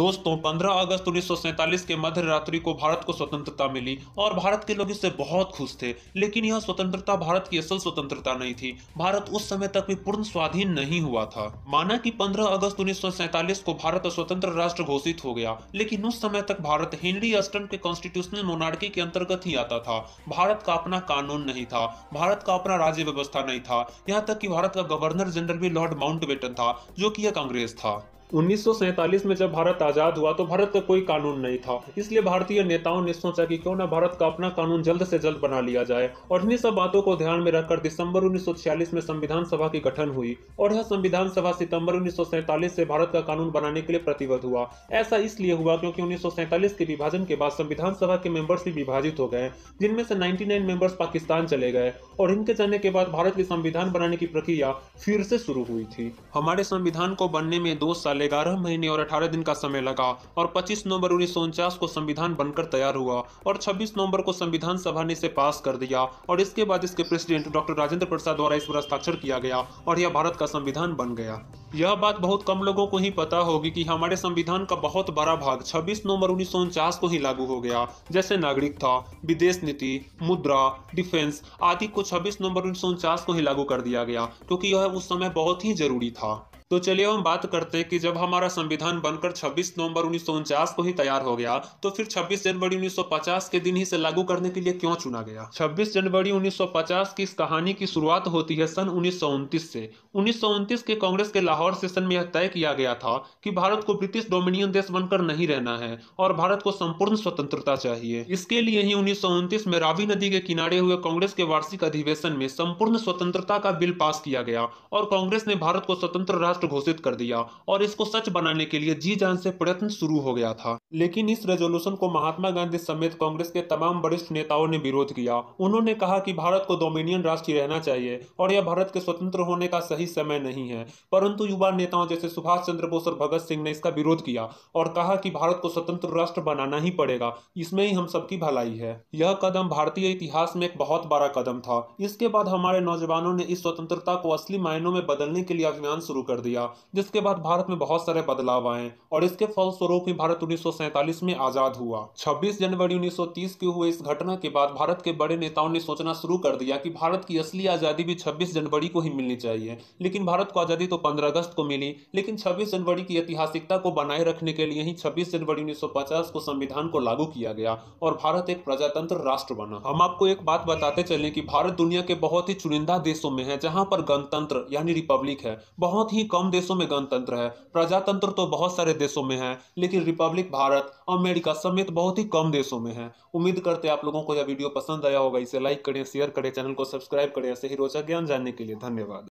दोस्तों 15 अगस्त उन्नीस के मध्य रात्रि को भारत को स्वतंत्रता मिली और भारत के लोग इससे बहुत खुश थे लेकिन यह स्वतंत्रता भारत की असल स्वतंत्रता नहीं थी भारत उस समय तक भी पूर्ण स्वाधीन नहीं हुआ था माना कि 15 अगस्त उन्नीस को भारत स्वतंत्र राष्ट्र घोषित हो गया लेकिन उस समय तक भारत हेनरी अस्टम के कॉन्स्टिट्यूशनल मोनार्की के अंतर्गत ही आता था भारत का अपना कानून नहीं था भारत का अपना राज्य व्यवस्था नहीं था यहाँ तक की भारत का गवर्नर जनरल भी लॉर्ड माउंट था जो की यह कांग्रेस था उन्नीस में जब भारत आज़ाद हुआ तो भारत का कोई कानून नहीं था इसलिए भारतीय नेताओं ने सोचा कि क्यों ना भारत का अपना कानून जल्द से जल्द बना लिया जाए और इन्हीं सब बातों को ध्यान में रखकर दिसंबर 1946 में संविधान सभा की गठन हुई और यह संविधान सभा सितंबर उन्नीस से भारत का कानून बनाने के लिए प्रतिबद्ध हुआ ऐसा इसलिए हुआ क्योंकि उन्नीस के विभाजन के बाद संविधान सभा के मेंबर्स भी विभाजित हो गए जिनमें से नाइन्टी मेंबर्स पाकिस्तान चले गए और इनके जाने के बाद भारत के संविधान बनाने की प्रक्रिया फिर से शुरू हुई थी हमारे संविधान को बनने में दो साल साल ग्यारह महीने और अठारह दिन का समय लगा और 25 नवंबर उन्नीस को संविधान बनकर तैयार हुआ और 26 नवंबर को संविधान सभा ने इसे पास कर दिया और इसके बाद इसके प्रेसिडेंट डॉक्टर राजेंद्र प्रसाद द्वारा इस पर हस्ताक्षर किया गया और यह भारत का संविधान बन गया यह बात बहुत कम लोगों को ही पता होगी कि हमारे संविधान का बहुत बड़ा भाग 26 नवंबर उन्नीस को ही लागू हो गया जैसे नागरिकता विदेश नीति मुद्रा डिफेंस आदि को 26 नवंबर उन्नीस को ही लागू कर दिया गया क्योंकि यह उस समय बहुत ही जरूरी था तो चलिए हम बात करते हैं कि जब हमारा संविधान बनकर 26 नवंबर उन्नीस को ही तैयार हो गया तो फिर 26 जनवरी 1950 के दिन ही से लागू करने के लिए क्यों चुना गया 26 जनवरी 1950 की इस कहानी की शुरुआत होती है सन उन्नीस से उन्नीस के कांग्रेस के लाहौर सेशन में यह तय किया गया था कि भारत को ब्रिटिश डोमिनियन देश बनकर नहीं रहना है और भारत को संपूर्ण स्वतंत्रता चाहिए इसके लिए ही उन्नीस में रावी नदी के किनारे हुए कांग्रेस के वार्षिक अधिवेशन में संपूर्ण स्वतंत्रता का बिल पास किया गया और कांग्रेस ने भारत को स्वतंत्र राष्ट्र राष्ट्र घोषित कर दिया और इसको सच बनाने के लिए जी जान से प्रयत्न शुरू हो गया था लेकिन इस रेजोल्यूशन को महात्मा गांधी समेत कांग्रेस के तमाम वरिष्ठ नेताओं ने विरोध किया उन्होंने कहा कि भारत को डोमिनियन राष्ट्र रहना चाहिए और यह भारत के स्वतंत्र होने का सही समय नहीं है परंतु युवा नेताओं जैसे सुभाष चंद्र बोस और भगत सिंह ने इसका विरोध किया और कहा कि भारत को स्वतंत्र राष्ट्र बनाना ही पड़ेगा इसमें ही हम सबकी भलाई है यह कदम भारतीय इतिहास में एक बहुत बड़ा कदम था इसके बाद हमारे नौजवानों ने इस स्वतंत्रता को असली मायनों में बदलने के लिए अभियान शुरू कर दिया जिसके बाद भारत में बहुत सारे बदलाव आए और इसके फलस्वरूप ही भारत उन्नीस 1947 में आज़ाद हुआ 26 जनवरी 1930 के हुए इस घटना के बाद भारत के बड़े नेताओं ने सोचना शुरू कर दिया कि भारत की असली आज़ादी भी 26 जनवरी को ही मिलनी चाहिए लेकिन भारत को आज़ादी तो 15 अगस्त को मिली लेकिन 26 जनवरी की ऐतिहासिकता को बनाए रखने के लिए ही 26 जनवरी 1950 को संविधान को लागू किया गया और भारत एक प्रजातंत्र राष्ट्र बना हम आपको एक बात बताते चले की भारत दुनिया के बहुत ही चुनिंदा देशों में है जहाँ पर गणतंत्र यानी रिपब्लिक है बहुत ही कम देशों में गणतंत्र है प्रजातंत्र तो बहुत सारे देशों में है लेकिन रिपब्लिक भारत भारत अमेरिका समेत बहुत ही कम देशों में है उम्मीद करते हैं आप लोगों को यह वीडियो पसंद आया होगा इसे लाइक करें शेयर करें चैनल को सब्सक्राइब करें ऐसे ही रोचक ज्ञान जानने के लिए धन्यवाद